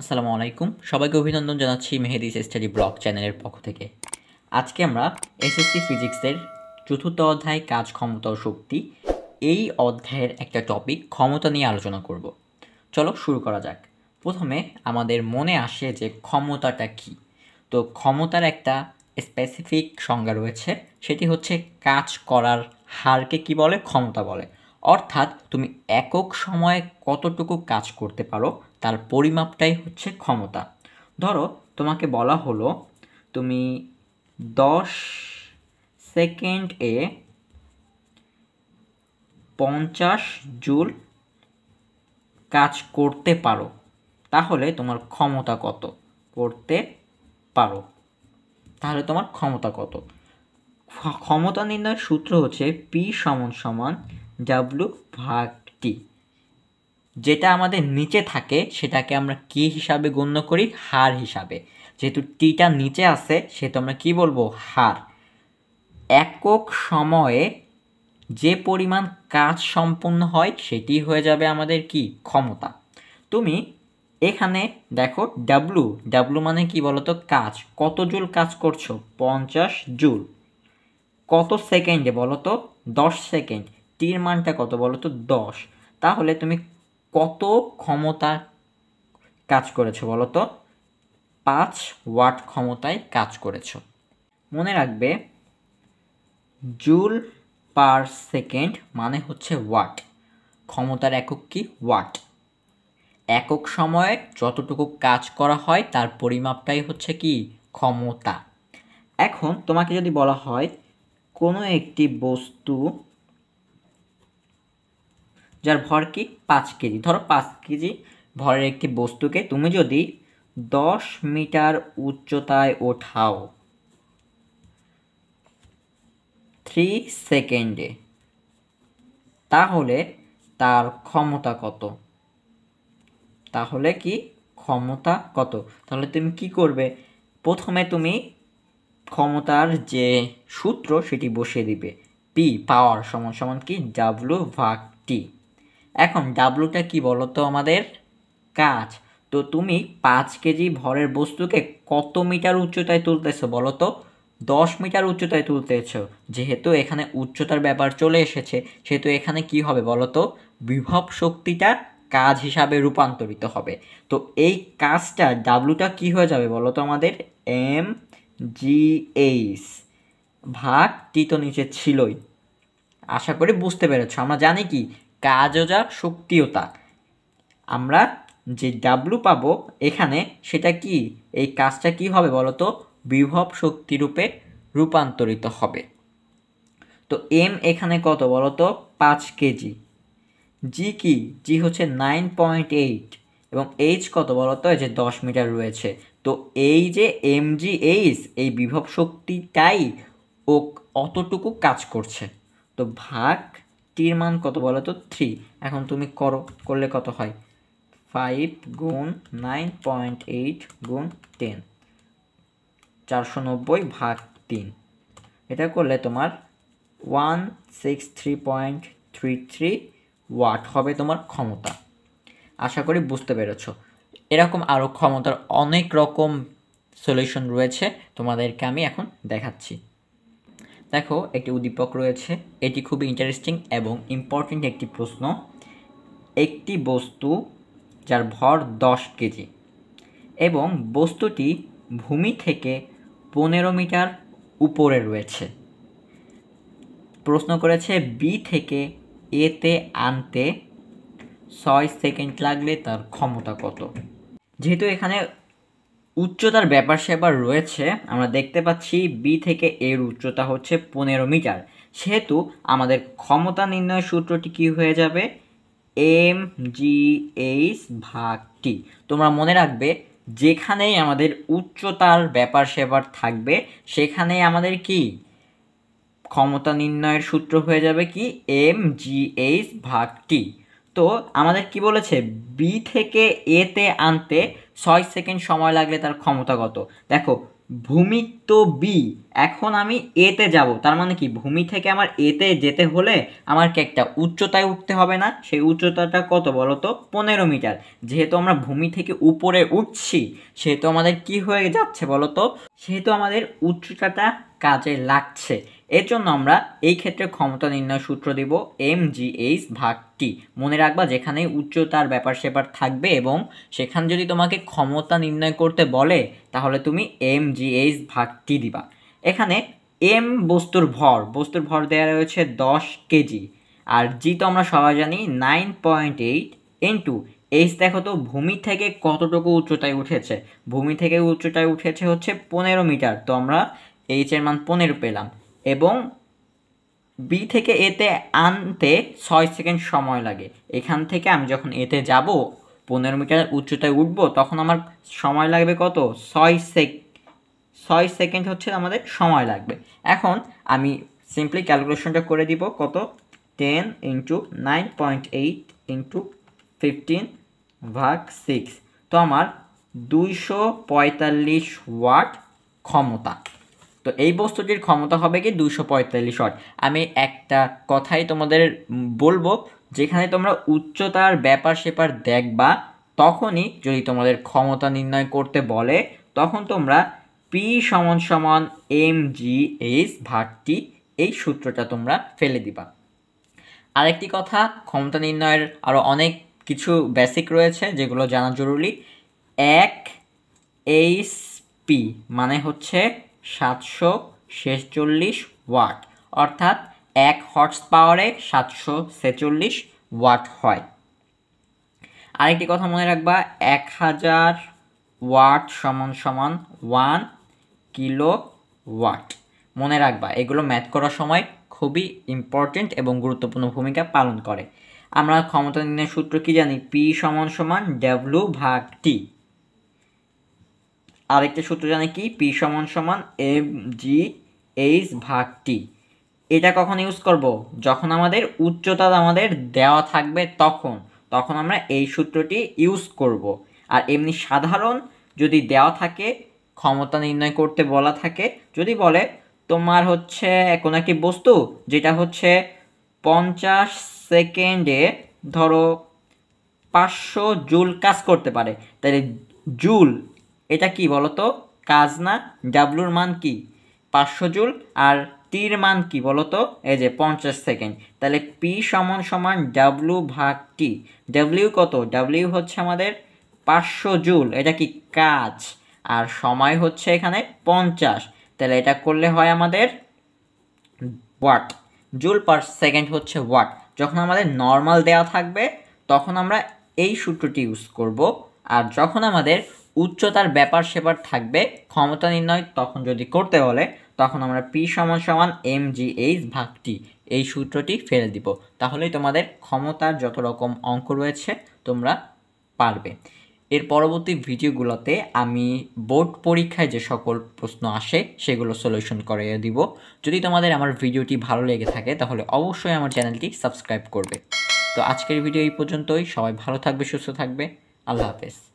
আসসালামু আলাইকুম সবাইকে অভিনন্দন জানাচ্ছি মেহেদিস স্টাডি ব্লগ চ্যানেলের পক্ষ থেকে আজকে আমরা এসএসসি ফিজিক্সের চতুর্থ অধ্যায় কাজ ক্ষমতা ও শক্তি এই অধ্যায়ের একটা টপিক ক্ষমতা নিয়ে আলোচনা করব চলো শুরু করা যাক প্রথমে আমাদের মনে আসে যে ক্ষমতাটা কি তো ক্ষমতার একটা স্পেসিফিক সংজ্ঞা রয়েছে সেটি হচ্ছে কাজ করার হারকে কি বলে ক্ষমতা বলে অর্থাৎ তুমি একক সময়ে কতটুকু কাজ করতে পারো তার পরিমাপটাই হচ্ছে ক্ষমতা ধরো তোমাকে বলা হলো তুমি দশ সেকেন্ড এ পঞ্চাশ জুল কাজ করতে পারো তাহলে তোমার ক্ষমতা কত করতে পারো তাহলে তোমার ক্ষমতা কত ক্ষমতা নির্ণয়ের সূত্র হচ্ছে পি সমান সমান ডাব্লু ভাগ টি যেটা আমাদের নিচে থাকে সেটাকে আমরা কি হিসাবে গণ্য করি হার হিসাবে যেহেতু টিটা নিচে আছে তো আমরা কি বলবো হার একক সময়ে যে পরিমাণ কাজ সম্পন্ন হয় সেটি হয়ে যাবে আমাদের কি ক্ষমতা তুমি এখানে দেখো ডাব্লু ডাব্লু মানে কি বলতো কাজ কত জুল কাজ করছো পঞ্চাশ জুল কত সেকেন্ডে বলতো দশ সেকেন্ড টির মানটা কত বলতো দশ তাহলে তুমি কত ক্ষমতা কাজ করেছো বলো তো পাঁচ ওয়াট ক্ষমতায় কাজ করেছো মনে রাখবে জুল পার সেকেন্ড মানে হচ্ছে ওয়াট ক্ষমতার একক কি ওয়াট একক সময়ে যতটুকু কাজ করা হয় তার পরিমাপটাই হচ্ছে কি ক্ষমতা এখন তোমাকে যদি বলা হয় কোনো একটি বস্তু যার ভর কি পাঁচ কেজি ধরো পাঁচ কেজি ভরের একটি বস্তুকে তুমি যদি দশ মিটার উচ্চতায় ওঠাও থ্রি সেকেন্ডে তাহলে তার ক্ষমতা কত তাহলে কি ক্ষমতা কত তাহলে তুমি কি করবে প্রথমে তুমি ক্ষমতার যে সূত্র সেটি বসিয়ে দিবে পি পাওয়ার সমান সমান কি ডাব্লু ভাগ টি এখন ডাব্লুটা কি বলো তো আমাদের কাজ তো তুমি পাঁচ কেজি ভরের বস্তুকে কত মিটার উচ্চতায় তুলতেছো বলো তো দশ মিটার উচ্চতায় তুলতেছো যেহেতু এখানে উচ্চতার ব্যাপার চলে এসেছে সেহেতু এখানে কি হবে বলো তো বিভব শক্তিটা কাজ হিসাবে রূপান্তরিত হবে তো এই কাজটা ডাব্লুটা কি হয়ে যাবে বলো তো আমাদের এম জি এইস ভাগ তো নিচে ছিলই আশা করি বুঝতে পেরেছ আমরা জানি কি কাজও যাক শক্তিও আমরা যে ডাব্লু পাবো এখানে সেটা কি এই কাজটা কি হবে বলতো বিভব শক্তিরূপে রূপান্তরিত হবে তো এম এখানে কত বলতো পাঁচ কেজি জি কি জি হচ্ছে নাইন পয়েন্ট এইট এবং এইচ কত বলতো এই যে দশ মিটার রয়েছে তো এই যে এম জি এইচ এই বিভব শক্তিটাই ও অতটুকু কাজ করছে তো ভাগ টির মান কত বলো তো থ্রি এখন তুমি করো করলে কত হয় ফাইভ গুণ নাইন পয়েন্ট এইট গুণ টেন চারশো নব্বই ভাগ তিন এটা করলে তোমার one six three point three three watt হবে তোমার ক্ষমতা আশা করি বুঝতে পেরেছ এরকম আরও ক্ষমতার অনেক রকম সলিউশন রয়েছে তোমাদেরকে আমি এখন দেখাচ্ছি দেখো একটি উদ্দীপক রয়েছে এটি খুবই ইন্টারেস্টিং এবং ইম্পর্টেন্ট একটি প্রশ্ন একটি বস্তু যার ভর দশ কেজি এবং বস্তুটি ভূমি থেকে পনেরো মিটার উপরে রয়েছে প্রশ্ন করেছে বি থেকে এতে আনতে ছয় সেকেন্ড লাগলে তার ক্ষমতা কত যেহেতু এখানে উচ্চতার ব্যাপার স্যাপার রয়েছে আমরা দেখতে পাচ্ছি বি থেকে এর উচ্চতা হচ্ছে পনেরো মিটার সেহেতু আমাদের ক্ষমতা নির্ণয় সূত্রটি কী হয়ে যাবে এম জি এইচ ভাগ টি তোমরা মনে রাখবে যেখানেই আমাদের উচ্চতার ব্যাপার সেবার থাকবে সেখানেই আমাদের কি ক্ষমতা নির্ণয়ের সূত্র হয়ে যাবে কি এম জি এইচ ভাগ টি তো আমাদের কি বলেছে বি থেকে এতে আনতে ছয় সেকেন্ড সময় লাগলে তার ক্ষমতাগত দেখো ভূমিত্ব বি এখন আমি এতে যাব তার মানে কি ভূমি থেকে আমার এতে যেতে হলে আমাকে একটা উচ্চতায় উঠতে হবে না সেই উচ্চতাটা কত বলো তো পনেরো মিটার যেহেতু আমরা ভূমি থেকে উপরে উঠছি সেহেতু আমাদের কি হয়ে যাচ্ছে বলো তো সেহেতু আমাদের উচ্চতাটা কাজে লাগছে এর জন্য আমরা এই ক্ষেত্রে ক্ষমতা নির্ণয় সূত্র দিব এম জি এইচ ভাগ টি মনে রাখবা যেখানে উচ্চতার ব্যাপার সেপার থাকবে এবং সেখানে যদি তোমাকে ক্ষমতা নির্ণয় করতে বলে তাহলে তুমি এম জি এইচ ভাগ টি দিবা এখানে এম বস্তুর ভর বস্তুর ভর দেওয়া রয়েছে দশ কেজি আর জি তো আমরা সবাই জানি nine point eight into h দেখো তো ভূমি থেকে কতটুকু উচ্চতায় উঠেছে ভূমি থেকে উচ্চতায় উঠেছে হচ্ছে পনেরো মিটার তো আমরা এইচ এর মান পনেরো পেলাম এবং বি থেকে এতে আনতে ছয় সেকেন্ড সময় লাগে এখান থেকে আমি যখন এতে যাব পনেরো মিটার উচ্চতায় উঠব তখন আমার সময় লাগবে কত ছয় সেক ছয় সেকেন্ড হচ্ছে আমাদের সময় লাগবে এখন আমি সিম্পলি ক্যালকুলেশনটা করে দিব কত ten into nine point eight into fifteen ভাগ সিক্স তো আমার দুইশো পঁয়তাল্লিশ ওয়াট ক্ষমতা তো এই বস্তুটির ক্ষমতা হবে কি দুশো পঁয়তাল্লিশ ওয়াট আমি একটা কথাই তোমাদের বলবো যেখানে তোমরা উচ্চতার ব্যাপার সেপার দেখবা তখনই যদি তোমাদের ক্ষমতা নির্ণয় করতে বলে তখন তোমরা পি সমান সমান এম জি এইচ ভাগটি এই সূত্রটা তোমরা ফেলে দিবা আরেকটি কথা ক্ষমতা নির্ণয়ের আরও অনেক কিছু বেসিক রয়েছে যেগুলো জানা জরুরি এক এইচ পি মানে হচ্ছে সাতশো ছেচল্লিশ ওয়াট অর্থাৎ এক হর্স পাওয়ারে সাতশো ছেচল্লিশ ওয়াট হয় আরেকটি কথা মনে রাখবা এক হাজার ওয়াট সমান সমান ওয়ান কিলো ওয়াট মনে রাখবা এগুলো ম্যাথ করার সময় খুবই ইম্পর্টেন্ট এবং গুরুত্বপূর্ণ ভূমিকা পালন করে আমরা ক্ষমতা নির্ণয়ের সূত্র কি জানি পি সমান সমান ডাব্লু ভাগ টি আরেকটা সূত্র জানি কি পি সমান সমান এম জি এইচ ভাগ টি এটা কখন ইউজ করব যখন আমাদের উচ্চতা আমাদের দেওয়া থাকবে তখন তখন আমরা এই সূত্রটি ইউজ করব আর এমনি সাধারণ যদি দেওয়া থাকে ক্ষমতা নির্ণয় করতে বলা থাকে যদি বলে তোমার হচ্ছে কোনো একটি বস্তু যেটা হচ্ছে পঞ্চাশ সেকেন্ডে ধরো পাঁচশো জুল কাজ করতে পারে তাহলে জুল এটা কি বলতো কাজ না ডাব্লুর মান কি পাঁচশো জুল আর টির মান কি বলতো এই যে পঞ্চাশ সেকেন্ড তাহলে পি সমান সমান ডাব্লু ভাগ টি ডাব্লিউ কত ডাব্লিউ হচ্ছে আমাদের পাঁচশো জুল এটা কি কাজ আর সময় হচ্ছে এখানে পঞ্চাশ তাহলে এটা করলে হয় আমাদের ওয়াট জুল পার সেকেন্ড হচ্ছে ওয়াট যখন আমাদের নর্মাল দেওয়া থাকবে তখন আমরা এই সূত্রটি ইউজ করব আর যখন আমাদের উচ্চতার ব্যাপার সেবার থাকবে ক্ষমতা নির্ণয় তখন যদি করতে বলে তখন আমরা পি সমান সমান এম জি এইচ ভাগটি এই সূত্রটি ফেলে দিব তাহলেই তোমাদের ক্ষমতার যত রকম অঙ্ক রয়েছে তোমরা পারবে এর পরবর্তী ভিডিওগুলোতে আমি বোর্ড পরীক্ষায় যে সকল প্রশ্ন আসে সেগুলো সলিউশন করে দিব যদি তোমাদের আমার ভিডিওটি ভালো লেগে থাকে তাহলে অবশ্যই আমার চ্যানেলটি সাবস্ক্রাইব করবে তো আজকের ভিডিও এই পর্যন্তই সবাই ভালো থাকবে সুস্থ থাকবে আল্লাহ হাফেজ